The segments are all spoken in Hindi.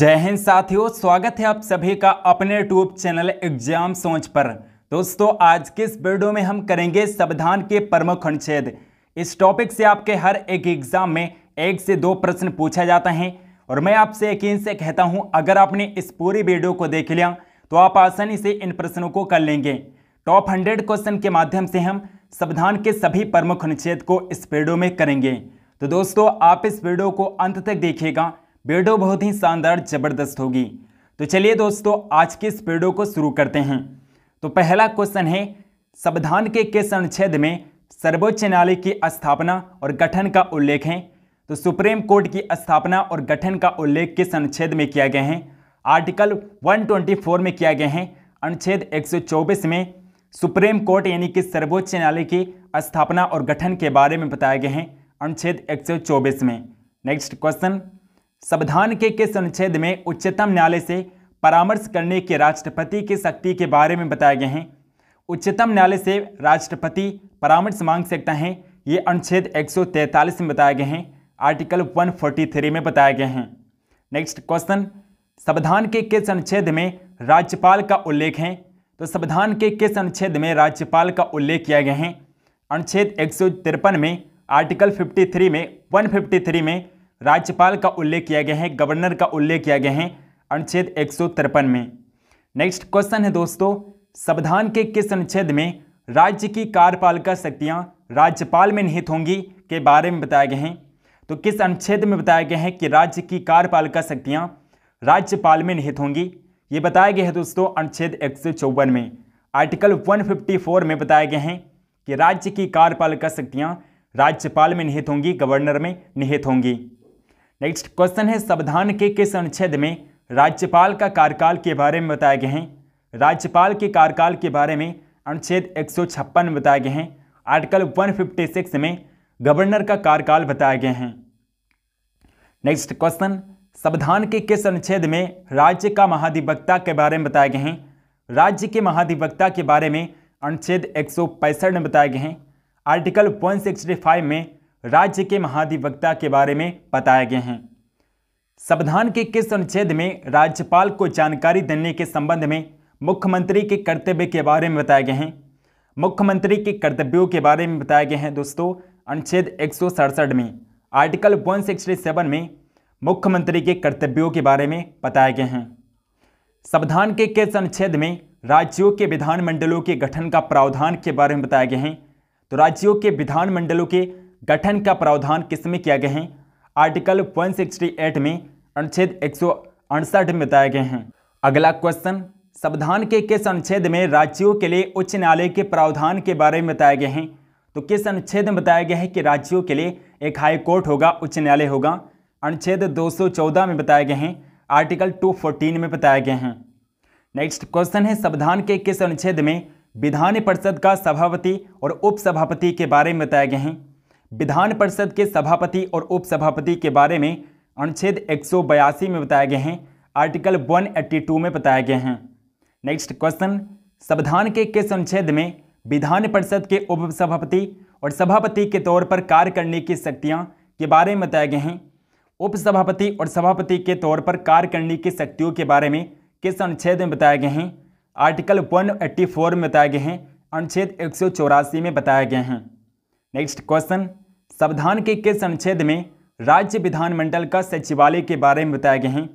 जय हिंद साथियों स्वागत है आप सभी का अपने यूट्यूब चैनल एग्जाम सोच पर दोस्तों आज के इस वीडियो में हम करेंगे संविधान के प्रमुख अनुच्छेद इस टॉपिक से आपके हर एक एग्जाम में एक से दो प्रश्न पूछा जाता है और मैं आपसे यकीन से कहता हूं अगर आपने इस पूरी वीडियो को देख लिया तो आप आसानी से इन प्रश्नों को कर लेंगे टॉप हंड्रेड क्वेश्चन के माध्यम से हम संविधान के सभी प्रमुख अनुच्छेद को इस वीडियो में करेंगे तो दोस्तों आप इस वीडियो को अंत तक देखिएगा वीडियो बहुत ही शानदार ज़बरदस्त होगी तो चलिए दोस्तों आज के इस वीडियो को शुरू करते हैं तो पहला क्वेश्चन है संविधान के किस अनुच्छेद में सर्वोच्च न्यायालय की स्थापना और गठन का उल्लेख है तो सुप्रीम कोर्ट की स्थापना और गठन का उल्लेख किस अनुच्छेद में किया गया है आर्टिकल 124 में किया गया है अनुच्छेद 124 में सुप्रीम कोर्ट यानी कि सर्वोच्च न्यायालय की स्थापना और गठन के बारे में बताया गया है अनुच्छेद 124 में नेक्स्ट क्वेश्चन संविधान के किस अनुच्छेद में उच्चतम न्यायालय से परामर्श करने के राष्ट्रपति की शक्ति के बारे में बताए गए हैं उच्चतम न्यायालय से राष्ट्रपति परामर्श मांग सकता है ये अनुच्छेद 143 में बताए गए हैं आर्टिकल 143 में बताए गए हैं नेक्स्ट क्वेश्चन संविधान के किस अनुच्छेद में राज्यपाल का उल्लेख है तो संविधान के किस अनुच्छेद में राज्यपाल का उल्लेख किया गया है अनुच्छेद एक में आर्टिकल 53 में 153 में राज्यपाल का उल्लेख किया गया है गवर्नर का उल्लेख किया गया है अनुच्छेद एक में नेक्स्ट क्वेश्चन है दोस्तों संविधान के किस अनुच्छेद में राज्य की कार्यपालिका शक्तियाँ राज्यपाल में निहित होंगी के बारे में बताया गया है तो किस अनुच्छेद में बताया गया है कि राज्य की कार्यपालिका शक्तियाँ राज्यपाल में निहित होंगी ये बताया गया है दोस्तों अनुच्छेद एक में आर्टिकल 154 में बताया गया है कि राज्य की कार्यपालिका शक्तियाँ राज्यपाल में निहित होंगी गवर्नर में निहित होंगी नेक्स्ट क्वेश्चन है संविधान के किस अनुच्छेद में राज्यपाल का कार्यकाल के बारे में बताए गए हैं राज्यपाल के कार्यकाल के बारे में अनुच्छेद एक में बताए गए हैं आर्टिकल 156 में गवर्नर का कार्यकाल बताए गए हैं नेक्स्ट क्वेश्चन संविधान के किस अनुच्छेद में राज्य का महाधिवक्ता के बारे में बताए गए हैं राज्य के महाधिवक्ता के बारे में अनुच्छेद एक में बताए गए हैं आर्टिकल फाइव में राज्य के महाधिवक्ता के बारे में बताए गए हैं संविधान के किस अनुच्छेद में राज्यपाल को जानकारी देने के संबंध में मुख्यमंत्री के कर्तव्य के बारे में बताए गए हैं मुख्यमंत्री के कर्तव्यों के बारे में बताए गए हैं दोस्तों अनुच्छेद एक में आर्टिकल सेवन में मुख्यमंत्री के कर्तव्यों के बारे में बताए गए हैं संविधान के किस अनुच्छेद में राज्यों के विधानमंडलों के गठन का प्रावधान के बारे में बताए गए हैं तो राज्यों के विधानमंडलों के गठन का प्रावधान किसमें किया गया है आर्टिकल 168 में अनुच्छेद एक में बताए गए हैं अगला क्वेश्चन संविधान के किस अनुच्छेद में राज्यों के लिए उच्च न्यायालय के प्रावधान के बारे में बताए गए हैं तो किस अनुच्छेद में बताया गया है कि राज्यों के लिए एक हाई कोर्ट होगा उच्च न्यायालय होगा अनुच्छेद 214 में बताए गए हैं आर्टिकल 214 में बताए गए हैं नेक्स्ट क्वेश्चन है संविधान के किस अनुच्छेद में विधान परिषद का सभापति और उपसभापति के बारे में बताए गए हैं विधान परिषद के सभापति और उपसभापति के बारे में अनुच्छेद एक में बताए गए हैं आर्टिकल 182 में बताए गए हैं नेक्स्ट क्वेश्चन संविधान के किस अनुच्छेद में विधान परिषद के उपसभापति और सभापति के तौर पर कार्य करने की शक्तियाँ के बारे में बताए गए हैं उपसभापति और सभापति के तौर पर कार्य करने की शक्तियों के बारे में किस अनुच्छेद में बताए गए हैं आर्टिकल 184 में बताए गए हैं अनुच्छेद एक में बताए गए हैं नेक्स्ट क्वेश्चन संविधान के किस अनुच्छेद में राज्य विधानमंडल का सचिवालय के बारे में बताए गए हैं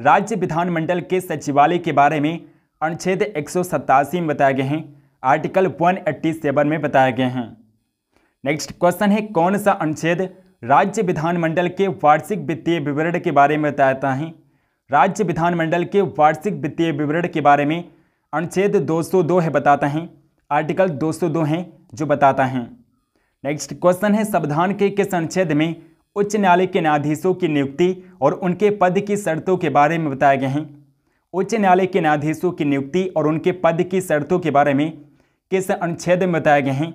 राज्य विधानमंडल के सचिवालय के बारे में अनुच्छेद एक में बताए गए हैं आर्टिकल 187 में बताए गए हैं नेक्स्ट क्वेश्चन है कौन सा अनुच्छेद राज्य विधानमंडल के वार्षिक वित्तीय विवरण के बारे में बताता है राज्य विधानमंडल के वार्षिक वित्तीय विवरण के बारे में अनुच्छेद 202 है बताता है आर्टिकल 202 है जो बताता है नेक्स्ट क्वेश्चन है संविधान के किस अनुच्छेद में उच्च न्यायालय के न्यायाधीशों की नियुक्ति और उनके पद की शर्तों के बारे में बताए गए हैं उच्च न्यायालय के न्यायाधीशों की नियुक्ति और उनके पद की शर्तों के बारे में किस अनुच्छेद में बताए गए हैं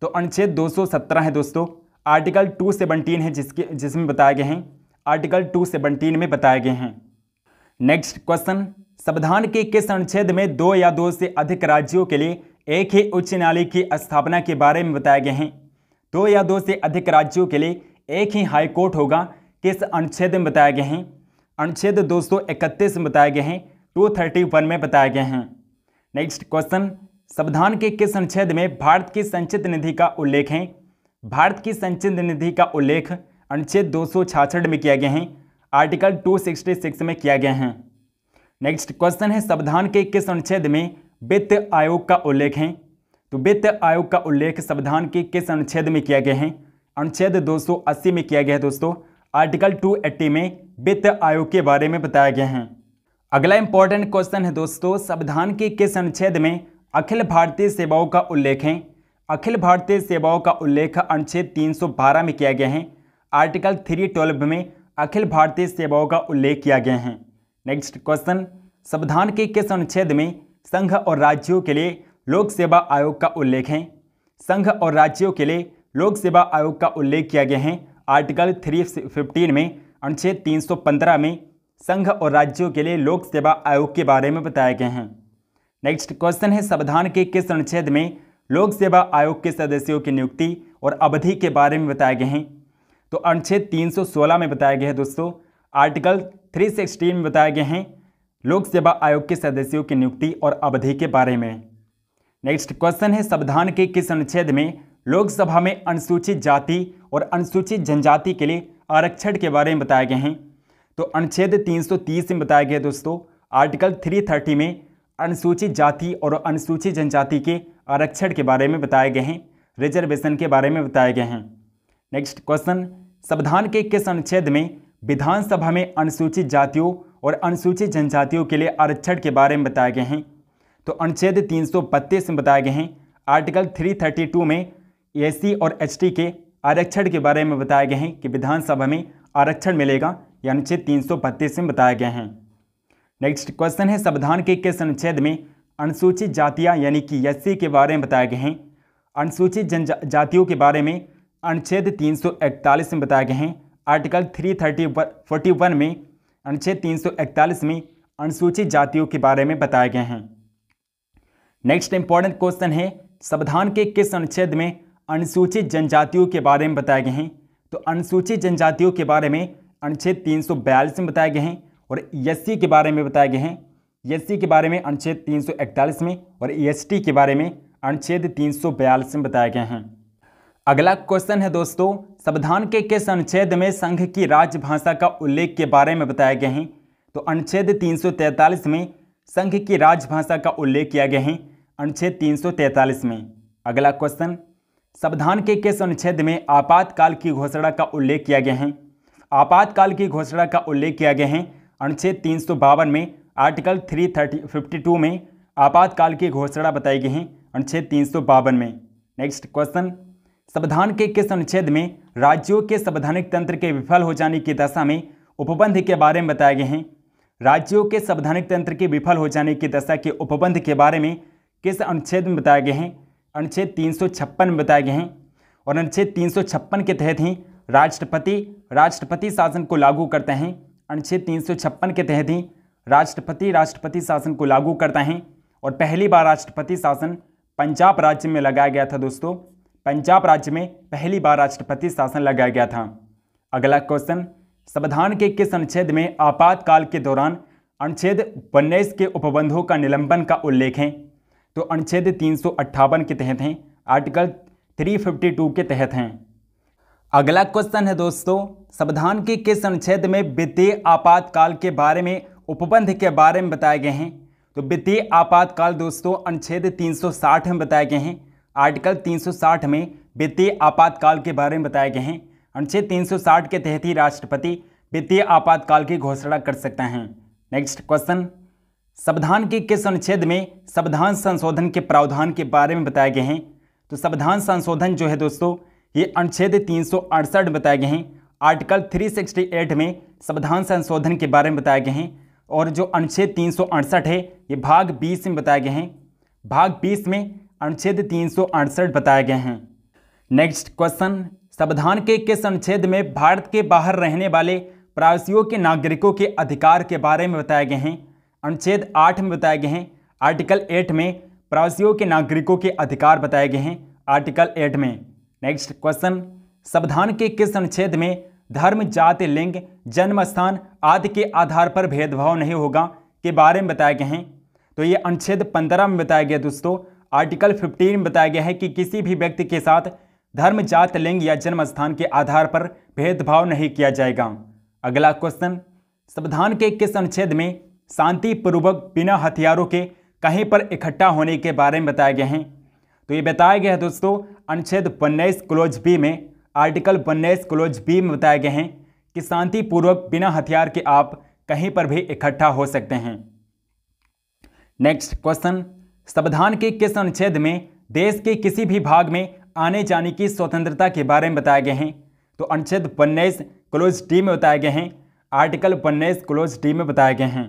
तो अनुच्छेद 217 है दोस्तों आर्टिकल 217 है जिसके जिसमें बताए गए हैं आर्टिकल 217 में बताए गए हैं नेक्स्ट क्वेश्चन संविधान के किस अनुच्छेद में दो या दो से अधिक राज्यों के लिए एक ही उच्च न्यायालय की स्थापना के बारे में बताए गए हैं दो या दो से अधिक राज्यों के लिए एक ही हाई कोर्ट होगा किस अनुच्छेद में बताए गए हैं अनुच्छेद दो में बताए गए हैं टू में बताए गए हैं नेक्स्ट क्वेश्चन संविधान के किस अनुच्छेद में भारत की संचित निधि का उल्लेख है भारत की संचित निधि का उल्लेख अनुच्छेद दो में किया गया है आर्टिकल 266 में किया गया है नेक्स्ट क्वेश्चन है संविधान के किस अनुच्छेद में वित्त आयोग का उल्लेख है तो वित्त आयोग का उल्लेख संविधान के किस अनुच्छेद में किया गया है अनुच्छेद 280 में किया गया है दोस्तों आर्टिकल 280 में वित्त आयोग के बारे में बताया गया है अगला इंपॉर्टेंट क्वेश्चन है दोस्तों संविधान के किस अनुच्छेद में अखिल भारतीय सेवाओं का उल्लेख है अखिल भारतीय सेवाओं का उल्लेख अनुच्छेद 312 में किया गया है आर्टिकल 312 में अखिल भारतीय सेवाओं का उल्लेख किया गया है नेक्स्ट क्वेश्चन संविधान के किस अनुच्छेद में संघ और राज्यों के लिए लोक सेवा आयोग का उल्लेख है संघ और राज्यों के लिए लोक सेवा आयोग का उल्लेख किया गया है आर्टिकल थ्री फिफ्टीन में अनुच्छेद 315 में संघ और राज्यों के लिए लोक सेवा आयोग के बारे में बताया गया है नेक्स्ट क्वेश्चन है संविधान के किस अनुच्छेद में लोक सेवा आयोग के सदस्यों की नियुक्ति और अवधि के बारे में बताए गए हैं तो अनुच्छेद 316 में बताया गया है दोस्तों आर्टिकल 316 में बताया गया है लोक सेवा आयोग के सदस्यों की नियुक्ति और अवधि के बारे में नेक्स्ट क्वेश्चन है संविधान के किस अनुच्छेद में लोकसभा में अनुसूचित जाति और अनुसूचित जनजाति के लिए आरक्षण के बारे में बताए गए हैं तो अनुच्छेद 330 में बताया गया दोस्तों आर्टिकल 330 में अनुसूचित जाति और अनुसूचित जनजाति के आरक्षण के बारे में बताए गए हैं रिजर्वेशन के बारे में बताए गए हैं नेक्स्ट क्वेश्चन संविधान के किस अनुच्छेद में विधानसभा में अनुसूचित जातियों और अनुसूचित जनजातियों के लिए आरक्षण के बारे में बताए गए हैं तो अनुच्छेद बत्तीस में बताए गए हैं आर्टिकल 332 में एससी और एसटी के आरक्षण के बारे में बताए गए हैं कि विधानसभा में आरक्षण मिलेगा या अनुच्छेद बत्तीस में बताए गए हैं नेक्स्ट क्वेश्चन है संविधान के किस अनुच्छेद में अनुसूचित जातियाँ यानी कि सी के बारे में बताए गए हैं अनुसूचित जनजातियों के बारे में अनुच्छेद 341 में बताए गए हैं आर्टिकल फोर्टी वन में अनुच्छेद 341 में अनुसूचित जातियों के बारे में बताए गए हैं नेक्स्ट इंपॉर्टेंट क्वेश्चन है संविधान के किस अनुच्छेद में अनुसूचित जनजातियों के बारे में बताए गए हैं तो अनुसूचित जनजातियों के बारे में अनुच्छेद तीन में बताए गए हैं और एस के बारे में बताए गए हैं एस के बारे में अनुच्छेद तीन में और एस के बारे में अनुच्छेद तीन में बताए गए हैं अगला क्वेश्चन है दोस्तों संविधान के किस अनुच्छेद में संघ की राजभाषा का उल्लेख के बारे में बताए गए हैं तो अनुच्छेद 343 में संघ की राजभाषा का उल्लेख किया गया है अनुच्छेद 343 में अगला क्वेश्चन संविधान के किस अनुच्छेद में आपातकाल की घोषणा का उल्लेख किया गया है आपातकाल की घोषणा का उल्लेख किया गया है अनुच्छेद तीन में आर्टिकल थ्री थर्टी में आपातकाल की घोषणा बताई गई है अनुच्छेद तीन में नेक्स्ट क्वेश्चन संविधान के किस अनुच्छेद में राज्यों के संवैधानिक तंत्र के विफल हो जाने की दशा में उपबंध के बारे में बताए गए हैं राज्यों के संवैधानिक तंत्र के विफल हो जाने की दशा के उपबंध के बारे में किस अनुच्छेद में बताए गए हैं अनुच्छेद तीन में बताए गए हैं और अनुच्छेद तीन के तहत ही राष्ट्रपति राष्ट्रपति शासन को लागू करते हैं अनुच्छेद तीन के तहत ही राष्ट्रपति राष्ट्रपति शासन को लागू करता है और पहली बार राष्ट्रपति शासन पंजाब राज्य में लगाया गया था दोस्तों पंजाब राज्य में पहली बार राष्ट्रपति शासन लगाया गया था अगला क्वेश्चन संविधान के किस अनुच्छेद में आपातकाल के दौरान अनुच्छेद उन्नीस के उपबंधों का निलंबन का उल्लेख है तो अनुच्छेद तीन के तहत हैं आर्टिकल 352 के तहत हैं अगला क्वेश्चन है दोस्तों संविधान के किस अनुच्छेद में वित्तीय आपातकाल के बारे में उपबंध के बारे में बताए गए हैं तो वित्तीय आपातकाल दोस्तों अनुच्छेद 360 में बताए गए हैं आर्टिकल 360 में वित्तीय आपातकाल के बारे में बताए गए हैं अनुच्छेद 360 के तहत ही राष्ट्रपति वित्तीय आपातकाल की घोषणा कर सकते हैं नेक्स्ट क्वेश्चन संविधान के किस अनुच्छेद में संविधान संशोधन के प्रावधान के बारे में बताए गए हैं तो संविधान संशोधन जो है दोस्तों ये अनुच्छेद तीन में बताए गए हैं आर्टिकल 368 में संविधान संशोधन के बारे में बताए गए हैं और जो अनुच्छेद तीन है ये भाग बीस में बताए गए हैं भाग बीस में अनुच्छेद तीन बताए गए हैं नेक्स्ट क्वेश्चन संविधान के किस अनुच्छेद में भारत के बाहर रहने वाले प्रवासियों के नागरिकों के अधिकार के बारे में बताए गए हैं अनुच्छेद आठ में बताए गए हैं आर्टिकल एट में प्रवासियों के नागरिकों के अधिकार बताए गए हैं आर्टिकल एट में नेक्स्ट क्वेश्चन संविधान के किस अनुच्छेद में धर्म जाति लिंग जन्म स्थान आदि के आधार पर भेदभाव नहीं होगा के बारे में बताए गए हैं तो ये अनुच्छेद पंद्रह में बताया गया दोस्तों आर्टिकल फिफ्टीन में बताया गया है कि किसी भी व्यक्ति के साथ धर्म जात लिंग या जन्म स्थान के आधार पर भेदभाव नहीं किया जाएगा अगला क्वेश्चन संविधान के किस अनुच्छेद में शांतिपूर्वक बिना हथियारों के कहीं पर इकट्ठा होने के बारे में बताया गया है तो ये बताया गया है दोस्तों अनुच्छेद उन्नीस क्लोज बी में आर्टिकल उन्नीस क्लोज बी में बताया गया है कि शांतिपूर्वक बिना हथियार के आप कहीं पर भी इकट्ठा हो सकते हैं नेक्स्ट क्वेश्चन संविधान के किस अनुच्छेद में देश के किसी भी भाग में आने जाने की स्वतंत्रता के बारे में बताए गए हैं तो अनुच्छेद उन्नीस क्लोज डी में बताए गए हैं आर्टिकल उन्नीस क्लोज डी में बताए गए हैं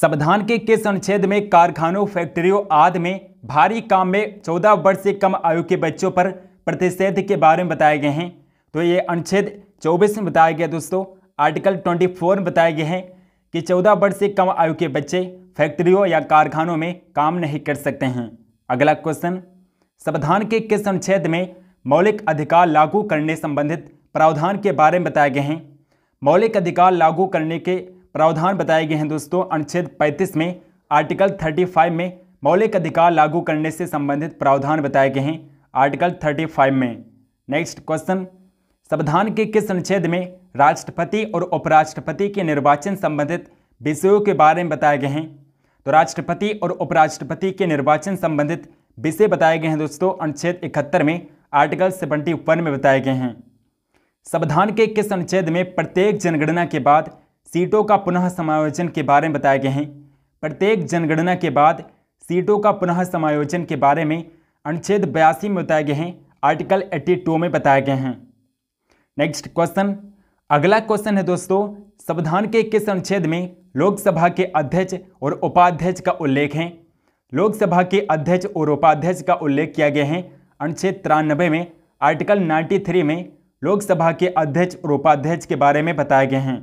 संविधान के किस अनुच्छेद में कारखानों फैक्ट्रियों आदि में भारी काम में चौदह वर्ष से कम आयु के बच्चों पर प्रतिषेध के बारे में बताए गए हैं तो ये अनुच्छेद चौबीस में बताया गया दोस्तों आर्टिकल ट्वेंटी फोर में बताया गया है कि चौदह वर्ष से कम आयु के बच्चे फैक्ट्रियों या कारखानों में काम नहीं कर सकते हैं अगला क्वेश्चन संविधान के किस अनुच्छेद में मौलिक अधिकार लागू करने संबंधित प्रावधान के बारे में बताए गए हैं मौलिक अधिकार लागू करने के प्रावधान बताए गए हैं दोस्तों अनुच्छेद 35 में आर्टिकल 35 में मौलिक अधिकार लागू करने से संबंधित प्रावधान बताए गए हैं आर्टिकल 35 में नेक्स्ट क्वेश्चन संविधान के किस अनुच्छेद में राष्ट्रपति और उपराष्ट्रपति के निर्वाचन संबंधित विषयों के बारे में बताए गए हैं तो राष्ट्रपति और उपराष्ट्रपति के निर्वाचन संबंधित विषय बताए गए हैं दोस्तों अनुच्छेद इकहत्तर में आर्टिकल सेवेंटी वन में बताए गए हैं संविधान के किस अनुच्छेद में प्रत्येक जनगणना के बाद सीटों का पुनः समायोजन के बारे में बताए गए हैं प्रत्येक जनगणना के बाद सीटों का पुनः समायोजन के बारे में अनुच्छेद बयासी में बताए गए हैं आर्टिकल टू में बताए गए हैं नेक्स्ट क्वेश्चन अगला क्वेश्चन है दोस्तों संविधान के किस अनुच्छेद में लोकसभा के अध्यक्ष और उपाध्यक्ष का उल्लेख है लोकसभा के अध्यक्ष और उपाध्यक्ष का उल्लेख किया गया है अनुच्छेद तिरानबे में आर्टिकल 93 में लोकसभा के अध्यक्ष और उपाध्यक्ष के बारे में बताए गए हैं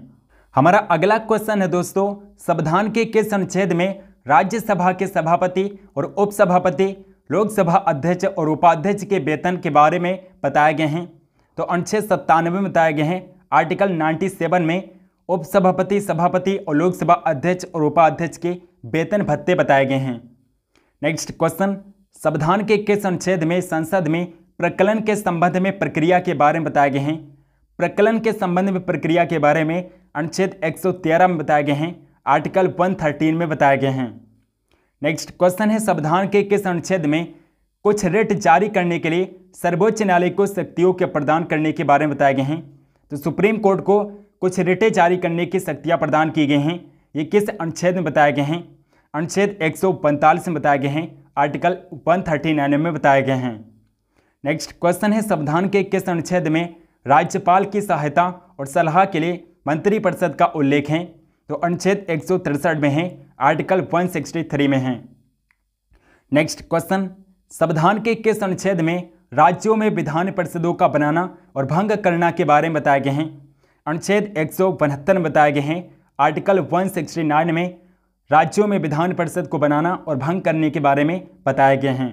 हमारा अगला क्वेश्चन है दोस्तों संविधान के किस अनुच्छेद में राज्यसभा के सभापति और उपसभापति लोकसभा अध्यक्ष और उपाध्यक्ष के वेतन के बारे में बताए गए हैं तो अनुच्छेद सत्तानवे में बताए गए हैं आर्टिकल 97 में उपसभापति सभापति और लोकसभा अध्यक्ष और उपाध्यक्ष के वेतन भत्ते बताए गए हैं नेक्स्ट क्वेश्चन संविधान के किस अनुच्छेद में संसद में प्रकलन के संबंध में प्रक्रिया के बारे में बताए गए हैं प्रकलन के संबंध में प्रक्रिया के बारे में अनुच्छेद 113 में बताए गए हैं आर्टिकल 113 में बताए गए हैं नेक्स्ट क्वेश्चन है संविधान के किस अनुच्छेद में कुछ रेट जारी करने के लिए सर्वोच्च न्यायालय को शक्तियों के प्रदान करने के बारे में बताए गए हैं तो सुप्रीम कोर्ट को कुछ रेटें जारी करने की शक्तियाँ प्रदान की गई हैं ये किस अनुच्छेद में बताए गए हैं अनुच्छेद पैंतालीस में बताए गए हैं आर्टिकल वन नाइन में बताए गए हैं नेक्स्ट क्वेश्चन है संविधान के किस अनुच्छेद में राज्यपाल की सहायता और सलाह के लिए मंत्रिपरिषद का उल्लेख है तो अनुच्छेद एक में है आर्टिकल 163 में है नेक्स्ट क्वेश्चन संविधान के किस अनुच्छेद में राज्यों में विधान परिषदों का बनाना और भंग करना के बारे में बताए गए हैं अनुच्छेद एक में बताए गए हैं आर्टिकल 169 में राज्यों में विधान परिषद को बनाना और भंग करने के बारे में बताए गए हैं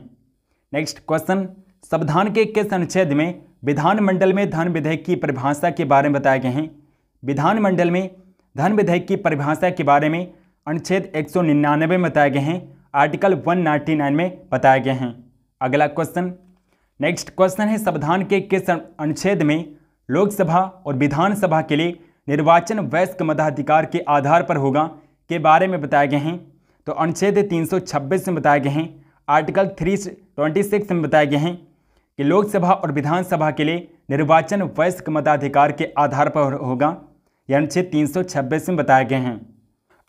नेक्स्ट क्वेश्चन संविधान के किस अनुच्छेद में विधानमंडल में धन विधेयक की परिभाषा के बारे में बताए गए हैं विधानमंडल में धन विधेयक की परिभाषा के बारे में अनुच्छेद एक में बताए गए हैं आर्टिकल 199 में बताए गए हैं अगला क्वेश्चन नेक्स्ट क्वेश्चन है संविधान के किस अनुच्छेद में लोकसभा और विधानसभा के लिए निर्वाचन वयस्क मताधिकार के आधार पर होगा के बारे में बताए गए हैं तो अनुच्छेद 326 में बताए गए हैं आर्टिकल 326 में बताए गए हैं कि लोकसभा और विधानसभा के लिए निर्वाचन वयस्क मताधिकार के आधार पर होगा यह अनुच्छेद 326 में बताए गए हैं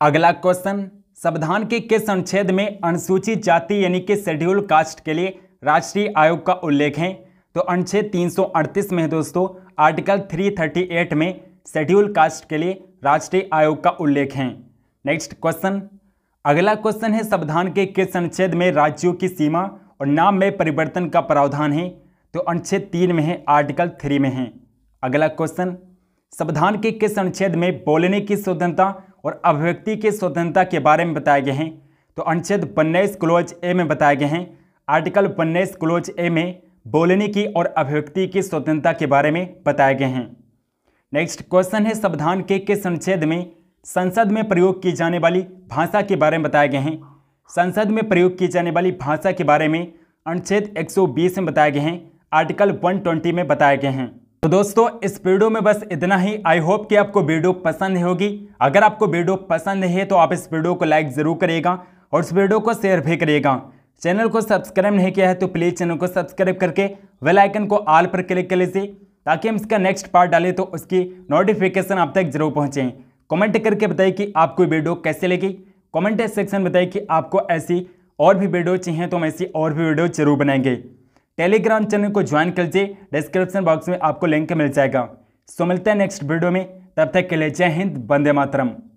अगला क्वेश्चन संविधान के किस अनुच्छेद में अनुसूचित जाति यानी कि शेड्यूल कास्ट के लिए राष्ट्रीय आयोग का उल्लेख है तो अनुच्छेद अड़तीस में है दोस्तों आर्टिकल एट में शेड्यूल कास्ट के लिए राष्ट्रीय आयोग का उल्लेख है नेक्स्ट क्वेश्चन अगला क्वेश्चन है संविधान के किस अनुच्छेद में राज्यों की सीमा और नाम में परिवर्तन का प्रावधान है तो अनुच्छेद तीन में है आर्टिकल थ्री में है अगला क्वेश्चन संविधान के किस अनुच्छेद में बोलने की स्वतंत्रता और अभिव्यक्ति की स्वतंत्रता के बारे में बताए गए हैं तो अनुच्छेद उन्नीस क्लोज ए में बताए गए हैं आर्टिकल उन्नीस क्लोज ए में बोलने की और अभिव्यक्ति की स्वतंत्रता के बारे में बताए गए हैं नेक्स्ट क्वेश्चन है संविधान के किस अनुच्छेद में संसद में प्रयोग की जाने वाली भाषा के बारे में बताए गए हैं संसद में प्रयोग की जाने वाली भाषा के बारे में अनुच्छेद 120 में बताए गए हैं आर्टिकल 120 में बताए गए हैं तो दोस्तों इस वीडियो में बस इतना ही आई होप कि आपको वीडियो पसंद होगी अगर आपको वीडियो पसंद है तो आप इस वीडियो को लाइक ज़रूर करिएगा और इस वीडियो को शेयर भी करिएगा चैनल को सब्सक्राइब नहीं किया है तो प्लीज़ चैनल को सब्सक्राइब करके वेल आइकन को ऑल पर क्लिक कर लीजिए ताकि हम इसका नेक्स्ट पार्ट डालें तो उसकी नोटिफिकेशन आप तक जरूर पहुँचें कमेंट करके बताइए कि आपको वीडियो कैसे लगी कमेंट सेक्शन में बताइए कि आपको ऐसी और भी वीडियो चाहिए तो हम ऐसी और भी वीडियो जरूर बनाएंगे टेलीग्राम चैनल को ज्वाइन कर लीजिए डिस्क्रिप्शन बॉक्स में आपको लिंक मिल जाएगा सो मिलता है नेक्स्ट वीडियो में तब तक के लिए जय हिंद बंदे मातरम